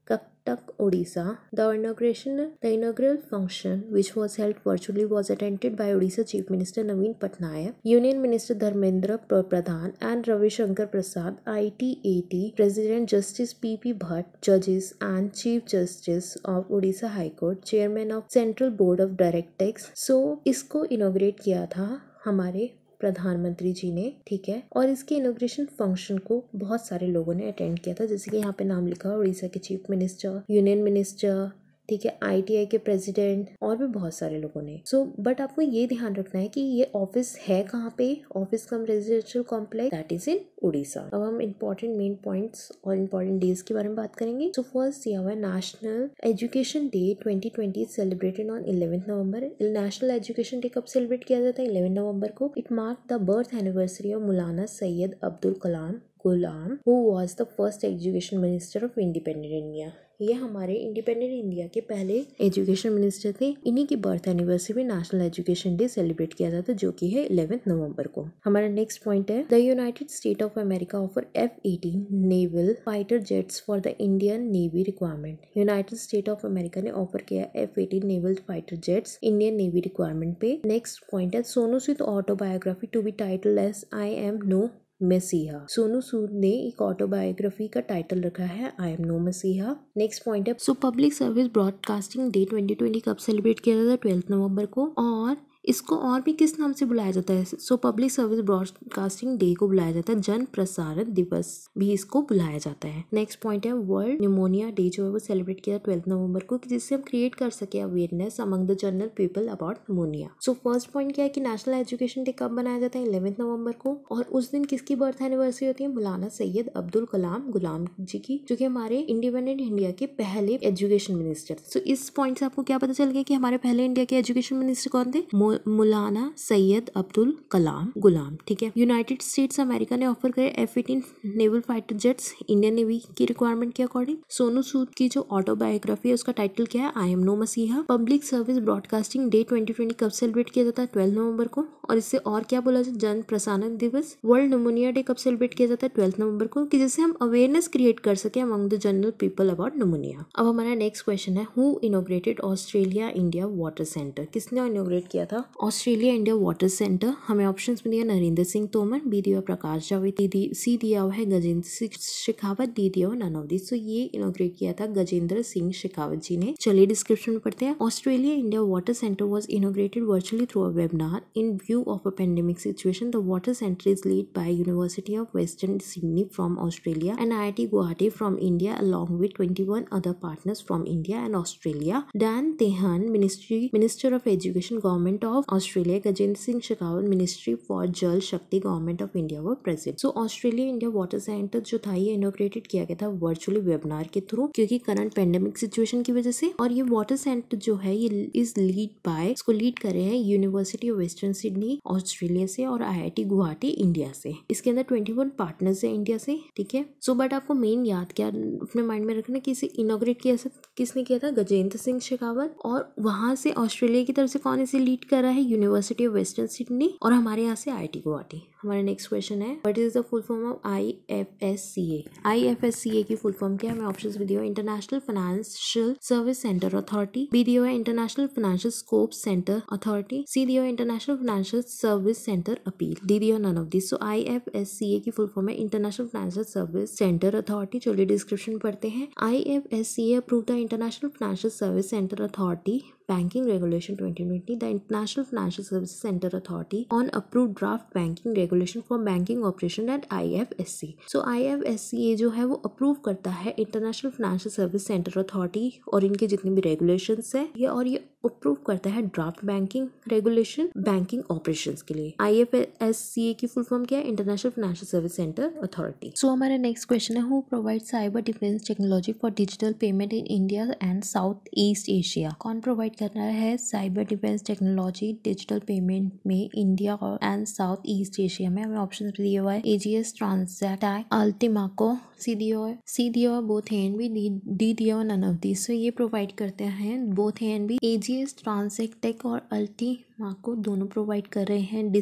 S1: Cuttack, Odisha. The inauguration, the inaugural function, which was held virtually, was attended by Odisha Chief Minister Naveen Patnaik, Union Minister Dharmendra Pradhan, and Ravi Shankar Prasad, ITAT President Justice P.P. Bhatt, Judges and Chief Justice of Odisha High Court, Chairman of Central Board of Directors. So इसको inaugurate किया था हमारे प्रधानमंत्री जी ने ठीक है और इसके इनोग्रेशन फंक्शन को बहुत सारे लोगों ने अटेंड किया था जैसे कि यहाँ पे नाम लिखा उड़ीसा के चीफ मिनिस्टर यूनियन मिनिस्टर ठीक है आईटीआई के प्रेसिडेंट और भी बहुत सारे लोगों ने सो so, बट आपको ये ध्यान रखना है कि ये ऑफिस है कहाँ पे office cum residential complex that is in Orissa अब हम इम्पोर्टेंट मेन पॉइंट्स और इम्पोर्टेंट डेज के बारे में बात करेंगे सो फर्स्ट ये हुआ national education day twenty twenty celebrated on eleventh November national education day कब सेलिब्रेट किया जाता है इलेवन नवंबर को it mark the birth anniversary of Maulana Syed Abdul Kalam Ghulam who was the first education minister of independent India ये हमारे independent India के पहले education minister थे इन्हीं की बर्थ एनिवर्सरी में नेशनल एजुकेशन डे सेलिब्रेट किया जाता है जो कि है इलेवेंथ नवंबर को हमारा नेक्स्ट पॉइंट है the United State of America offer F eighteen naval fighter jets for the Indian navy requirement United State of America ने ऑफर किया F eighteen naval fighter jets Indian navy requirement पे next point है Sonu Sood autobiography to be title as I am no messiah Sonu सूद ने एक autobiography का title रखा है I am no messiah next point है so public service broadcasting day 2020 कब celebrate किया जाता है ट्वेल्थ नवंबर को और इसको और भी किस नाम से बुलाया जाता है so public service broadcasting day को बुलाया जाता है जन प्रसारण दिवस भी इसको बुलाया जाता है नेक्स्ट पॉइंट है वर्ल्ड न्यूमोनिया डे जो है वो सेलिब्रेट किया ट्वेल्थ नवंबर को जिससे हम क्रिएट कर सके awareness among the general people about pneumonia so first point क्या है कि नेशनल एजुकेशन डे कब मनाया जाता है इलेवेंथ नवंबर को और उस दिन किसकी बर्थ एनिवर्सरी होती है मौलाना सैयद अब्दुल कलाम गुलाम जी की जो की हमारे इंडिपेंडेंट इंडिया के पहले एजुकेशन मिनिस्टर सो इस पॉइंट से आपको क्या पता चल गया कि हमारे पहले इंडिया के एजुकेशन मिनिस्टर कौन थे मौलाना सैयद अब्दुल कलाम गुलाम ठीक है यूनाइटेड स्टेट्स अमेरिका ने ऑफर करे F eighteen naval fighter jets Indian navy की रिक्वायरमेंट के अकॉर्डिंग सोनू सूद की जो ऑटोबायोग्राफी है उसका टाइटल क्या है I am no messiah public service broadcasting day twenty twenty कब सेलिब्रेट किया जाता है ट्वेल्थ नवंबर को और इससे और क्या बोला जाता है जन प्रसारण दिवस वर्ल्ड नमोनिया डे कब सेलिब्रेट किया जाता है ट्वेल्थ नवंबर को कि जिससे हम अवेयरनेस क्रिएट कर सके among the general people about pneumonia अब हमारा नेक्स्ट क्वेश्चन है who inaugurated Australia India water centre किसने इनोग्रेट किया था ऑस्ट्रेलिया इंडिया वाटर सेंटर हमें ऑप्शन में दिया नरेंद्र सिंह तोमर बी दिया प्रकाश जावेद सी दिया हुआ है गजेंद्र सिंह शेखावत डी दिया हुआ नन ऑफ ये इनोग्रेट किया था गजेंद्र सिंह शेखावत जी ने चलिए डिस्क्रिप्शन में पढ़ते हैं Australia India water centre was inaugurated virtually through a webinar in view of a pandemic situation the water centre is lead by University of Western Sydney from Australia and I I Guwahati from India along with twenty one other partners from India and Australia Dan Tehan ministry minister of education government of of Australia Gajendra Singh Shekhawat Ministry for Jal Shakti Government of India were present. So Australia India Water Center जो था ये inaugurated किया गया था virtually webinar के through क्योंकि current pandemic situation की वजह से और ये वाटर सेंटर जो है ये इज लीड बाय इसको लीड कर रहे हैं University of Western Sydney Australia से और आईआईटी गुवाहाटी इंडिया से इसके अंदर ट्वेंटी वन पार्टनर्स है इंडिया से ठीक है सो बट आपको मेन याद क्या अपने माइंड में रखना कि इसे इनोग्रेट किया किसने किया था गजेंद्र सिंह शेखावत और वहां से ऑस्ट्रेलिया की तरफ से कौन इसे लीड कर तरह है यूनिवर्सिटी ऑफ वेस्टर्न सिडनी और हमारे यहाँ से आई टी गुवाहाटी हमारा नेक्स्ट क्वेश्चन है what is the full form of I F S C A I F S C A की फुल फॉर्म क्या है हमें ऑप्शन भी दिया international financial service centre authority B दिया है international financial scope centre authority C दिया international financial service centre appeal D दिया none of this so I F S C A की फुल फॉर्म है international financial service centre authority चलिए description पढ़ते हैं I F S C A approve the international financial service centre authority regulation twenty 2020, the international financial service centre authority on approve draft banking regulation regulation for banking operation at I F S C so I F S C ये जो है वो approve करता है international financial service centre authority और इनके जितने भी रेगुलेशन है ये और ये अप्रूव करता है draft banking regulation banking operation के लिए आई एफ एस सी ए की फुल फॉर्म क्या है international financial service centre authority so हमारा नेक्स्ट क्वेश्चन है who provide cyber defence technology for digital payment in India and South East Asia कौन provide कर रहा है cyber defence technology digital payment में इंडिया और and South East Asia Russia में हमें ऑप्शन भी दिए हुआ है एजीएस ट्रांसजेट ट्रांसैटाक को सी दिए हुआ है सी दिया हुआ बोथ है एंड बी डी दिया हुआ नन ऑफ दी सो ये प्रोवाइड करते हैं बोथ है एंड बी एजीएस ट्रांसैक्टेक और अल्टी मार्क को दोनों प्रोवाइड कर रहे हैं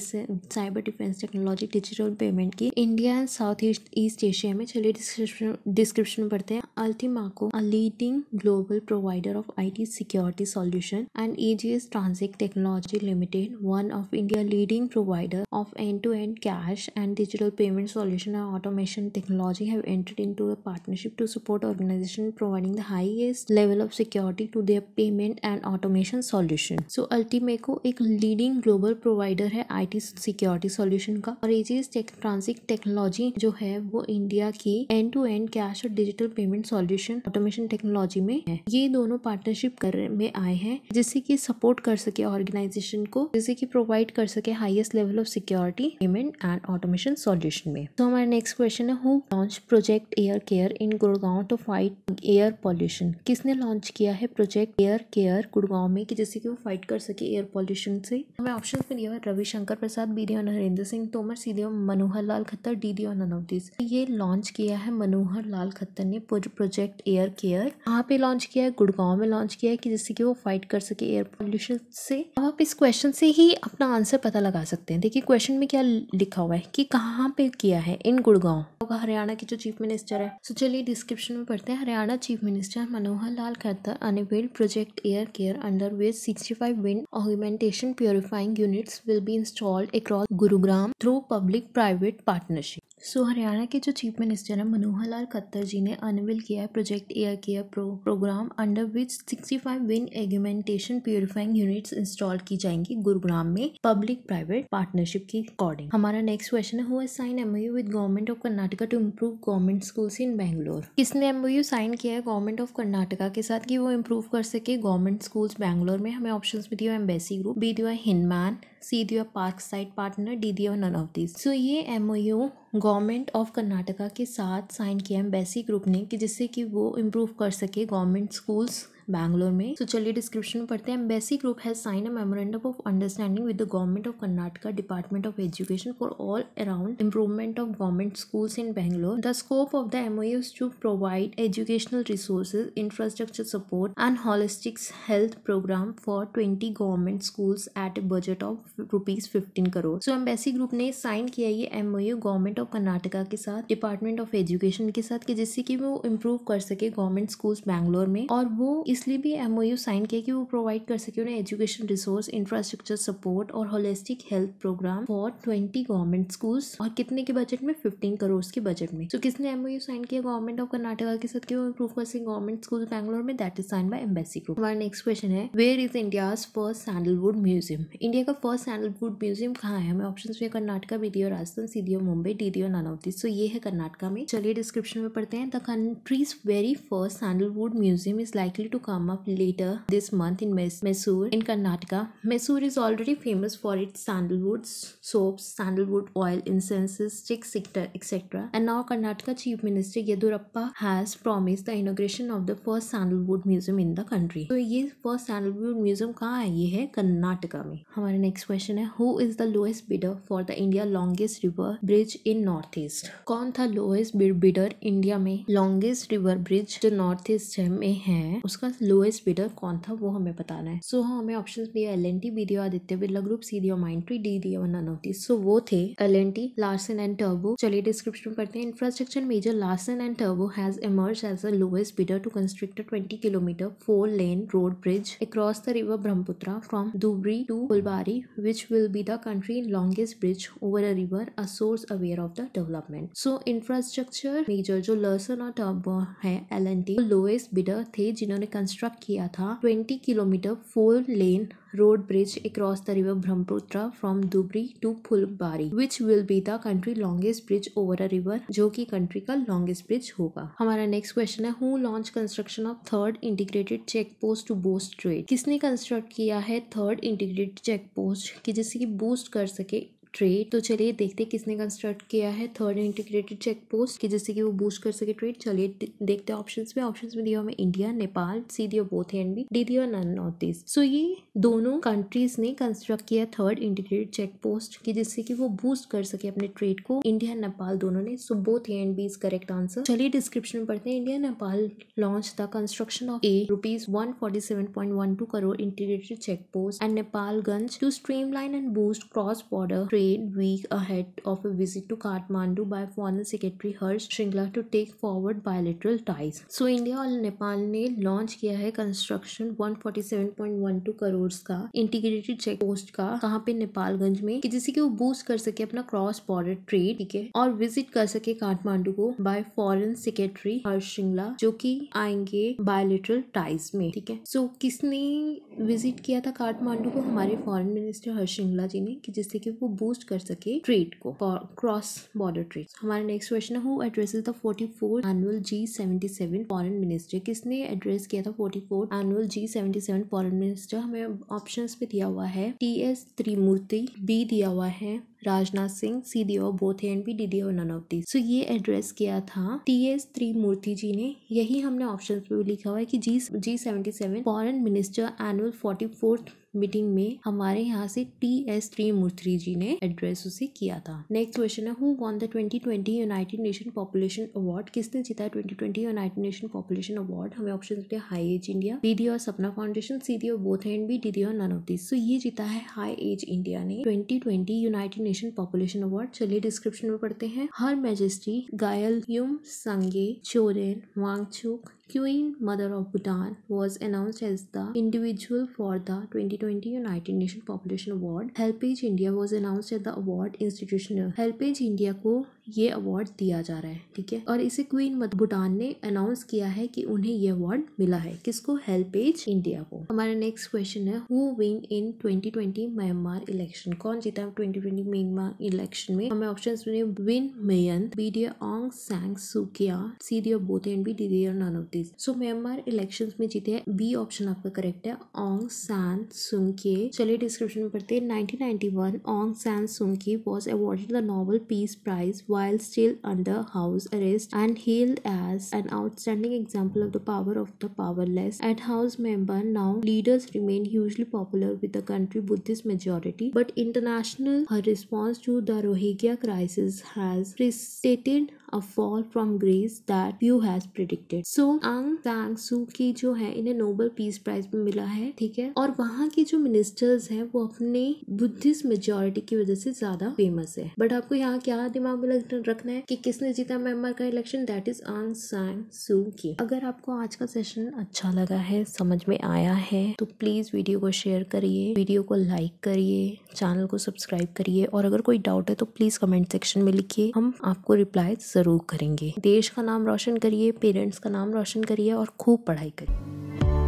S1: cyber defence technology digital payment की India and South East East Asia में चलिए डिस्क्रिप्शन डिस्क्रिप्शन में पढ़ते हैं Utimaco a leading global provider of IT security solution and AGS transit technology limited one of India leading provider of end to end cash and digital payment solution and automation technology have entered in to a partnership to support organisation providing the highest level of security to their payment and automation solution so अल्टी Utimaco एक leading global provider है IT security solution का और AGS take ट्रांसिक technology जो है वो India की end to end cash और digital payment solution automation technology में है ये दोनों पार्टनरशिप कर में आए हैं जिससे कि सपोर्ट कर सके ऑर्गेनाइजेशन को जिससे कि प्रोवाइड कर सके highest level of security payment and automation solution में तो हमारा नेक्स्ट क्वेश्चन है who launch project air care in Gurgaon to fight air pollution किसने लॉन्च किया है प्रोजेक्ट एयर केयर गुड़गांव में कि जिससे कि वो फाइट कर सके एयर पॉल्यूशन ऑप्शन एजेंसी हमें ऑप्शन में दिया हुआ Ravishankar Prasad B D Narendra Singh Tomar C D Manohar Lal Khattar D D और ननौतीस ये लॉन्च किया है मनोहर लाल खत्तर ने प्रोजेक्ट एयर केयर कहाँ पे लॉन्च किया है गुड़गांव में लॉन्च किया है कि जिससे कि वो फाइट कर सके एयर पॉल्यूशन से आप इस क्वेश्चन से ही अपना आंसर पता लगा सकते हैं देखिए क्वेश्चन में क्या लिखा हुआ है कि कहाँ पे किया है इन गुड़गांव होगा हरियाणा के जो चीफ मिनिस्टर है सो चलिए डिस्क्रिप्शन में पढ़ते हैं Haryana chief minister Manohar Lal Khattar unveiled project air care under way sixty five wind augmentation pollution purifying units will be installed across Gurugram through public-private partnership. So so, Haryana के जो चीफ मिनिस्टर हैं मनोहर लाल खत्तर जी ने अनविल किया है प्रोजेक्ट एयर केयर प्रो programme under which 65 wind augmentation purifying units install की जाएंगी गुरुग्राम में पब्लिक प्राइवेट पार्टनरशिप के अकॉर्डिंग हमारा नेक्स्ट क्वेश्चन है who sign MOU with government of Karnataka to improve government schools in Bangalore किसने एमओयू साइन किया है गवर्नमेंट ऑफ कर्नाटका के साथ की वो इम्प्रूव कर सके गवर्नमेंट स्कूल्स बैंगलोर में हमें ऑप्शन में दिया एम्बेसी ग्रुप बी दिया हिंदमैन सी दिया पार्क साइड पार्टनर डी दिया नन ऑफ दिस सो ये एमओयू गवर्नमेंट ऑफ कर्नाटका के साथ साइन किया एम्बेसी ग्रुप ने कि जिससे कि वो इम्प्रूव कर सके गवर्नमेंट स्कूल्स बैंगलोर में तो चलिए डिस्क्रिप्शन पढ़ते हैं Embassy Group has sign a memorandum of understanding with the government of Karnataka department of education for all around improvement of government school in Bangalore the scope of the MOU to provide educational resources infrastructure support and holistics health programme for twenty government school at a budget of rupees fifteen crore so Embassy Group ने sign किया ये MOU government of Karnataka के साथ department of education के साथ कि जिससे कि वो इम्प्रूव कर सके गवर्नमेंट स्कूल्स बैंगलोर में और वो इसलिए भी एम साइन किया कि वो प्रोवाइड कर सके उन्हें एजुकेशन रिसोर्स इंफ्रास्ट्रक्चर सपोर्ट और holistic health programme for twenty government schools और कितने के बजट में फिफ्टीन करोड़ के बजट में तो किसने एम साइन किया गवर्नमेंट ऑफ कर्नाटका के साथ कि वो इम्प्रूव कर सके गवर्नमेंट स्कूल बैंगलोर में that is sign by embassy group हमारा नेक्स्ट क्वेश्चन है where is India first sandalwood museum India का फर्स्ट सैंडलवुड म्यूजियम कहाँ है हमें ऑप्शन में Karnataka B D Rajasthan C D Mumbai D D oh so ये है कर्नाटका में चलिए डिस्क्रिप्शन में पढ़ते हैं the country's very first sandalwood museum is likely to come up later this month in Mysore in Karnataka. Mysore is already famous for its sandalwood soaps, sandalwood oil, incenses, sticks, etc. And now Karnataka Chief Minister Yadurappa has promised the inauguration of the first sandalwood museum in the country. So, ये first sandalwood museum कहाँ है ये है कर्नाटका में हमारा next question है who is the lowest bidder for the India longest river bridge in north कौन था लोएस्ट बिडर इंडिया में लॉन्गेस्ट रिवर ब्रिज जो नॉर्थ ईस्ट में है उसका पास लोएस्ट बिडर कौन था वो हमें बताना है सो so, हाँ, हमें ऑप्शन दिया एल एन टी बी दिया आदित्य बिरला ग्रुप सी दिया माइन ट्री डी दिया वन अनोती सो वो थे L N T Larsen and टर्बो चलिए डिस्क्रिप्शन पढ़ते हैं इंफ्रास्ट्रक्चर मेजर लार्सन एंड टर्बो has emerge as a lowest bidder to construct twenty kilometre four lane road bridge across the river Brahmaputra from Dhubri to Phulbari which will be the country longest bridge over a river a source aware of the development so infrastructure major जो लर्सन और टर्बो है L N T lowest bidder थे जिन्होंने construct किया था 20 kilometre four lane road bridge across the river Brahmaputra from Dhubri to Phulbari which will be the country longest bridge over a river जो कि कंट्री का लॉन्गेस्ट ब्रिज होगा हमारा नेक्स्ट क्वेश्चन है who launch construction of third integrated check post to boost trade किसने construct किया है third integrated check post की जिससे कि बूस्ट कर सके ट्रेड तो चलिए देखते किसने कंस्ट्रक्ट किया है थर्ड इंटीग्रेटेड चेक पोस्ट की जिससे कि वो बूस्ट कर सके ट्रेड चलिए देखते हैं ऑप्शन में ऑप्शन में दिया हमें इंडिया नेपाल सी दिया बोथ एंड बी डी दिया नन नॉर्थ ईस्ट सो ये दोनों कंट्रीज ने कंस्ट्रक्ट किया थर्ड इंटीग्रेटेड चेक पोस्ट की जिससे की वो बूस्ट कर सके अपने ट्रेड को इंडिया नेपाल दोनों ने so both and B is correct answer चलिए डिस्क्रिप्शन में पढ़ते हैं India Nepal launch the construction of a rupees one forty seven point one two crore integrated check post and Nepalganj to streamline and boost cross border trade trade week ahead of a visit to Kathmandu by Foreign Secretary Harsh Shringla to take forward bilateral ties. So India और नेपाल ने launch किया है construction 147.12 crore का integrated check post का कहाँ पे नेपालगंज में कि जिससे कि वो बूस्ट कर सके अपना क्रॉस बॉर्डर ट्रेड ठीक है और विजिट कर सके काठमांडू को by foreign secretary Harsh Shringla जो कि आएंगे बायोलिटरल टाइज में ठीक है सो so, किसने विजिट किया था काठमांडू को हमारे फॉरेन मिनिस्टर हर्ष श्रृंगला जी ने कि जिससे कि वो बूस्ट पोस्ट कर सके ट्रेड को क्रॉस बॉर्डर ट्रेड हमारा नेक्स्ट क्वेश्चन है address the forty four annual G seventy seven foreign minister किसने एड्रेस किया था forty four annual G seventy seven foreign minister हमें ऑप्शन पे दिया हुआ है टी एस त्रिमूर्ति बी दिया हुआ है राजनाथ सिंह सी दी हुआ बोथ एंड बी डी दिया नन ऑफ दी सो ये एड्रेस किया था टी एस त्रिमूर्ति जी ने यही हमने ऑप्शन पे लिखा हुआ है कि G G seventy seven foreign minister annual forty fourth meeting में हमारे यहाँ से टी एस त्रिमूर्ति जी ने एड्रेस उसे किया था नेक्स्ट क्वेश्चन है who won the twenty twenty United Nation population award किसने जीता twenty twenty United Nation population award हमें ऑप्शन देते हैं हाई एज इंडिया दीदी और सपना फाउंडेशन सी दी और बोथ एंड भी दीदी और नन ऑफ दिस सो ये जीता है हाई एज इंडिया ने twenty twenty United Nation population award चलिए डिस्क्रिप्शन में पढ़ते हैं हर मेजेस्टी गायल यूम संगे चोरेन Wangchuck Queen Mother of Bhutan was announced as the individual for the 2020 United Nations Population Award. Helpage India was announced as the award institutional. Helpage India को ये award दिया जा रहा है ठीक है और इसे क्वीन भूटान ने अनाउंस किया है कि उन्हें ये अवार्ड मिला है किसको हेल्पेज इंडिया को हमारा नेक्स्ट क्वेश्चन है who win in 2020 Myanmar election कौन जीता है 2020 ट्वेंटी म्यांमार इलेक्शन में हमें ऑप्शन सुने विन मेयन बीडिया ऑंग सैंग सुकिया सीडियो both and B D none of this so Myanmar election में जीते हैं बी ऑप्शन आपका करेक्ट है ऑंग सैन सुंके चलिए डिस्क्रिप्शन में पढ़ते हैं nineteen ninety one Aung San Suu Kyi was awarded the Nobel peace prize while still under house arrest and hailed as an outstanding example of the power of the powerless. At house member now leaders remain hugely popular with the country Buddhist majority but international her response to the Rohingya crisis has preceded a fall from grace that you has predicted so Aung San सू की जो है इन्हें Nobel peace prize भी मिला है ठीक है और वहाँ के जो मिनिस्टर्स हैं वो अपने बुद्धिस्ट मेजोरिटी की वजह से ज्यादा फेमस है बट आपको यहाँ क्या दिमाग में रखना है कि किसने जीता मेंबर का इलेक्शन दैट इज आंग सांग सू की अगर आपको आज का सेशन अच्छा लगा है समझ में आया है तो प्लीज वीडियो को शेयर करिए वीडियो को लाइक करिए चैनल को सब्सक्राइब करिए और अगर कोई डाउट है तो प्लीज कमेंट सेक्शन में लिखिए हम आपको रिप्लाई जरूर ज़रूर करेंगे देश का नाम रोशन करिए पेरेंट्स का नाम रोशन करिए और खूब पढ़ाई करिए